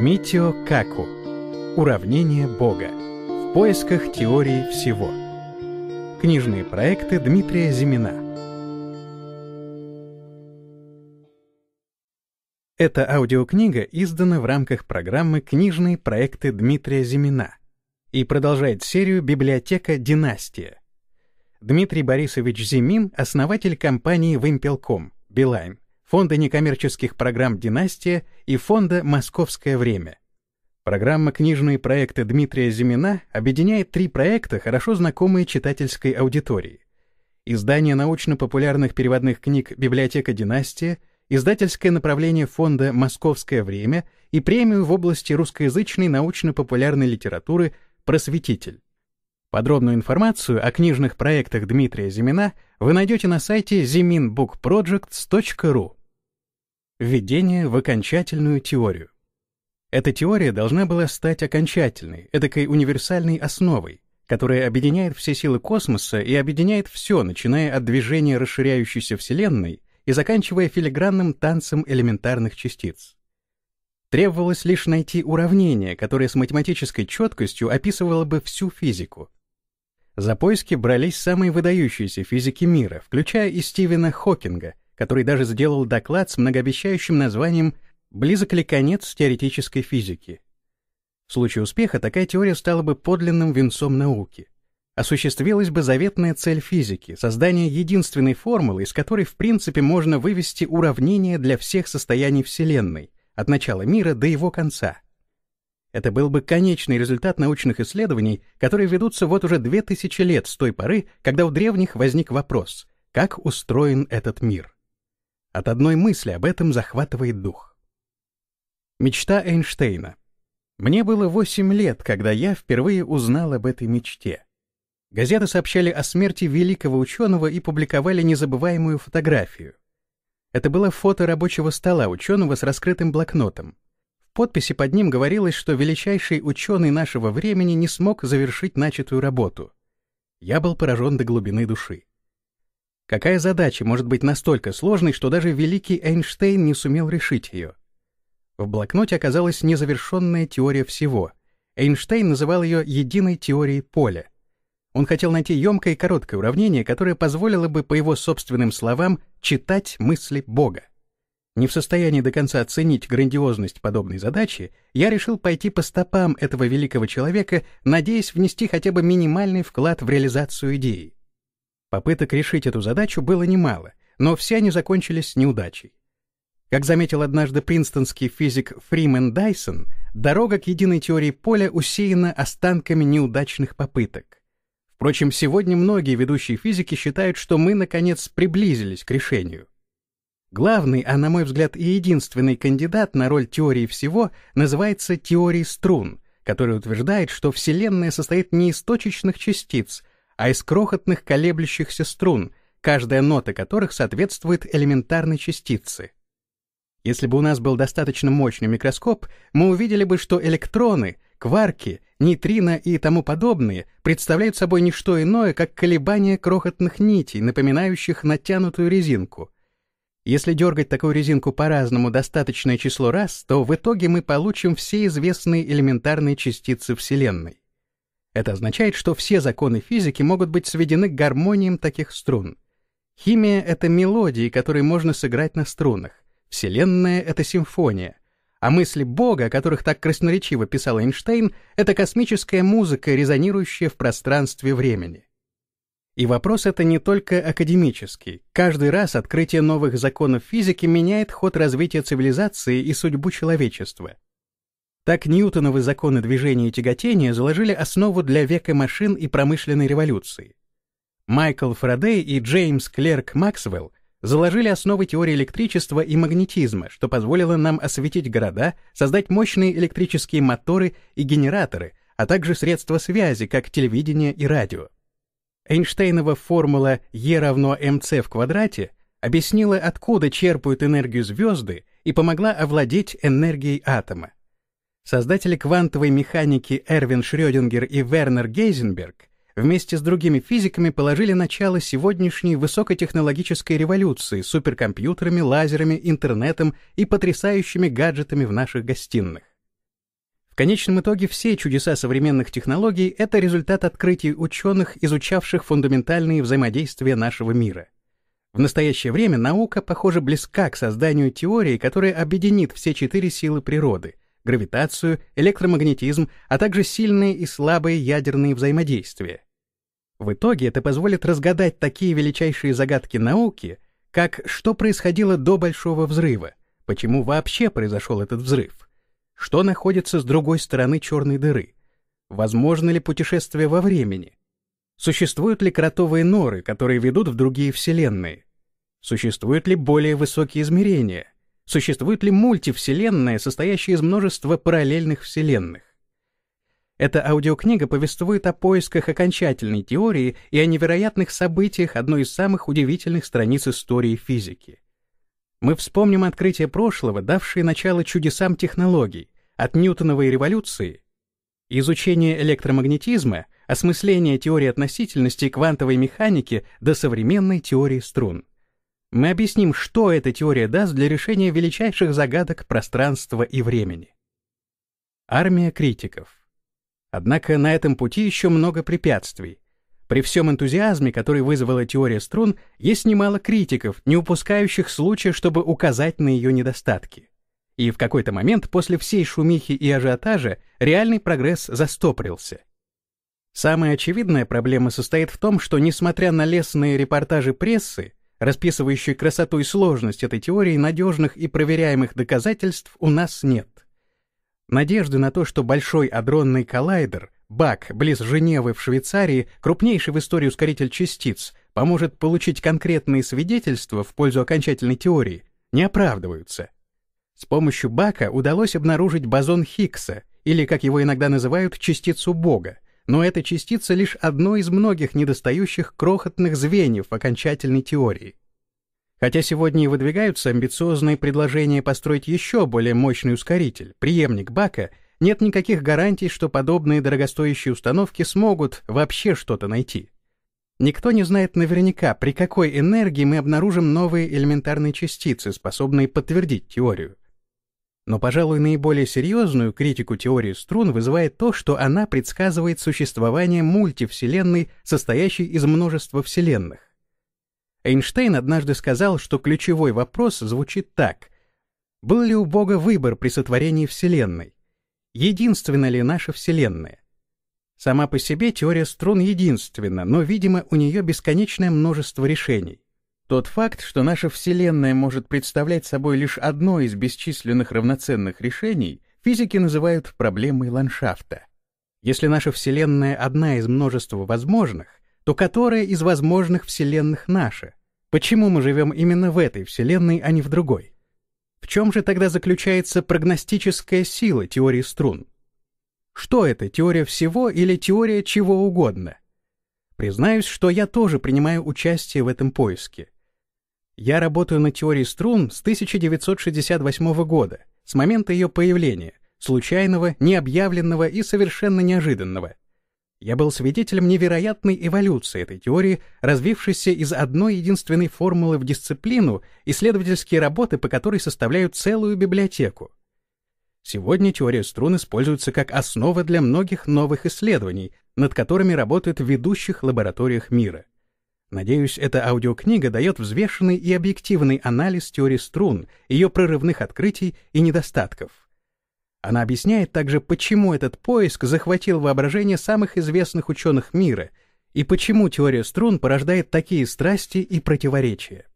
Митио Каку. Уравнение Бога. В поисках теории всего. Книжные проекты Дмитрия Зимина. Эта аудиокнига издана в рамках программы «Книжные проекты Дмитрия Зимина» и продолжает серию «Библиотека. Династия» Дмитрий Борисович Зимин — основатель компании «Вымпелком» «Билайн», фонда некоммерческих программ «Династия» и фонда «Московское время». Программа «Книжные проекты» Дмитрия Зимина объединяет три проекта, хорошо знакомые читательской аудитории. Издание научно-популярных переводных книг «Библиотека «Династия», издательское направление фонда «Московское время» и премию в области русскоязычной научно-популярной литературы «Просветитель». Подробную информацию о книжных проектах Дмитрия Зимина вы найдете на сайте ziminbookprojects.ru. Введение в окончательную теорию. Эта теория должна была стать окончательной, эдакой универсальной основой, которая объединяет все силы космоса и объединяет все, начиная от движения расширяющейся Вселенной и заканчивая филигранным танцем элементарных частиц. Требовалось лишь найти уравнение, которое с математической четкостью описывало бы всю физику, за поиски брались самые выдающиеся физики мира, включая и Стивена Хокинга, который даже сделал доклад с многообещающим названием «Близок ли конец теоретической физики?». В случае успеха такая теория стала бы подлинным венцом науки. Осуществилась бы заветная цель физики — создание единственной формулы, из которой в принципе можно вывести уравнение для всех состояний Вселенной, от начала мира до его конца — это был бы конечный результат научных исследований, которые ведутся вот уже две тысячи лет с той поры, когда у древних возник вопрос, как устроен этот мир. От одной мысли об этом захватывает дух. Мечта Эйнштейна. Мне было восемь лет, когда я впервые узнал об этой мечте. Газеты сообщали о смерти великого ученого и публиковали незабываемую фотографию. Это было фото рабочего стола ученого с раскрытым блокнотом подписи под ним говорилось, что величайший ученый нашего времени не смог завершить начатую работу. Я был поражен до глубины души. Какая задача может быть настолько сложной, что даже великий Эйнштейн не сумел решить ее? В блокноте оказалась незавершенная теория всего. Эйнштейн называл ее единой теорией поля. Он хотел найти емкое и короткое уравнение, которое позволило бы, по его собственным словам, читать мысли Бога. Не в состоянии до конца оценить грандиозность подобной задачи, я решил пойти по стопам этого великого человека, надеясь внести хотя бы минимальный вклад в реализацию идеи. Попыток решить эту задачу было немало, но все они закончились неудачей. Как заметил однажды принстонский физик Фримен Дайсон, дорога к единой теории поля усеяна останками неудачных попыток. Впрочем, сегодня многие ведущие физики считают, что мы, наконец, приблизились к решению — Главный, а на мой взгляд и единственный кандидат на роль теории всего называется теорией струн, которая утверждает, что Вселенная состоит не из точечных частиц, а из крохотных колеблющихся струн, каждая нота которых соответствует элементарной частице. Если бы у нас был достаточно мощный микроскоп, мы увидели бы, что электроны, кварки, нейтрино и тому подобные представляют собой не что иное, как колебания крохотных нитей, напоминающих натянутую резинку — если дергать такую резинку по-разному достаточное число раз, то в итоге мы получим все известные элементарные частицы Вселенной. Это означает, что все законы физики могут быть сведены к гармониям таких струн. Химия — это мелодии, которые можно сыграть на струнах. Вселенная — это симфония. А мысли Бога, о которых так красноречиво писал Эйнштейн, это космическая музыка, резонирующая в пространстве времени. И вопрос это не только академический. Каждый раз открытие новых законов физики меняет ход развития цивилизации и судьбу человечества. Так Ньютоновы законы движения и тяготения заложили основу для века машин и промышленной революции. Майкл Фарадей и Джеймс Клерк Максвелл заложили основы теории электричества и магнетизма, что позволило нам осветить города, создать мощные электрические моторы и генераторы, а также средства связи, как телевидение и радио. Эйнштейнова формула E равно mc в квадрате объяснила, откуда черпают энергию звезды и помогла овладеть энергией атома. Создатели квантовой механики Эрвин Шрёдингер и Вернер Гейзенберг вместе с другими физиками положили начало сегодняшней высокотехнологической революции суперкомпьютерами, лазерами, интернетом и потрясающими гаджетами в наших гостиных конечном итоге все чудеса современных технологий — это результат открытий ученых, изучавших фундаментальные взаимодействия нашего мира. В настоящее время наука, похоже, близка к созданию теории, которая объединит все четыре силы природы — гравитацию, электромагнетизм, а также сильные и слабые ядерные взаимодействия. В итоге это позволит разгадать такие величайшие загадки науки, как что происходило до Большого взрыва, почему вообще произошел этот взрыв, что находится с другой стороны черной дыры? Возможно ли путешествие во времени? Существуют ли кротовые норы, которые ведут в другие вселенные? Существуют ли более высокие измерения? Существует ли мультивселенная, состоящая из множества параллельных вселенных? Эта аудиокнига повествует о поисках окончательной теории и о невероятных событиях одной из самых удивительных страниц истории физики — мы вспомним открытия прошлого, давшие начало чудесам технологий, от Ньютоновой революции, изучение электромагнетизма, осмысление теории относительности и квантовой механики до современной теории струн. Мы объясним, что эта теория даст для решения величайших загадок пространства и времени. Армия критиков. Однако на этом пути еще много препятствий, при всем энтузиазме, который вызвала теория струн, есть немало критиков, не упускающих случая, чтобы указать на ее недостатки. И в какой-то момент после всей шумихи и ажиотажа реальный прогресс застопорился. Самая очевидная проблема состоит в том, что, несмотря на лестные репортажи прессы, расписывающие красоту и сложность этой теории, надежных и проверяемых доказательств у нас нет. Надежды на то, что большой адронный коллайдер — БАК близ Женевы в Швейцарии, крупнейший в истории ускоритель частиц, поможет получить конкретные свидетельства в пользу окончательной теории, не оправдываются. С помощью БАКа удалось обнаружить бозон Хиггса, или, как его иногда называют, частицу Бога, но эта частица лишь одно из многих недостающих крохотных звеньев окончательной теории. Хотя сегодня и выдвигаются амбициозные предложения построить еще более мощный ускоритель, преемник Бака — нет никаких гарантий, что подобные дорогостоящие установки смогут вообще что-то найти. Никто не знает наверняка, при какой энергии мы обнаружим новые элементарные частицы, способные подтвердить теорию. Но, пожалуй, наиболее серьезную критику теории струн вызывает то, что она предсказывает существование мультивселенной, состоящей из множества вселенных. Эйнштейн однажды сказал, что ключевой вопрос звучит так. Был ли у Бога выбор при сотворении Вселенной? единственна ли наша Вселенная. Сама по себе теория струн единственна, но, видимо, у нее бесконечное множество решений. Тот факт, что наша Вселенная может представлять собой лишь одно из бесчисленных равноценных решений, физики называют проблемой ландшафта. Если наша Вселенная одна из множества возможных, то которая из возможных Вселенных наша? Почему мы живем именно в этой Вселенной, а не в другой? В чем же тогда заключается прогностическая сила теории струн? Что это, теория всего или теория чего угодно? Признаюсь, что я тоже принимаю участие в этом поиске. Я работаю над теорией струн с 1968 года, с момента ее появления, случайного, необъявленного и совершенно неожиданного — я был свидетелем невероятной эволюции этой теории, развившейся из одной единственной формулы в дисциплину, исследовательские работы по которой составляют целую библиотеку. Сегодня теория струн используется как основа для многих новых исследований, над которыми работают в ведущих лабораториях мира. Надеюсь, эта аудиокнига дает взвешенный и объективный анализ теории струн, ее прорывных открытий и недостатков. Она объясняет также, почему этот поиск захватил воображение самых известных ученых мира и почему теория струн порождает такие страсти и противоречия.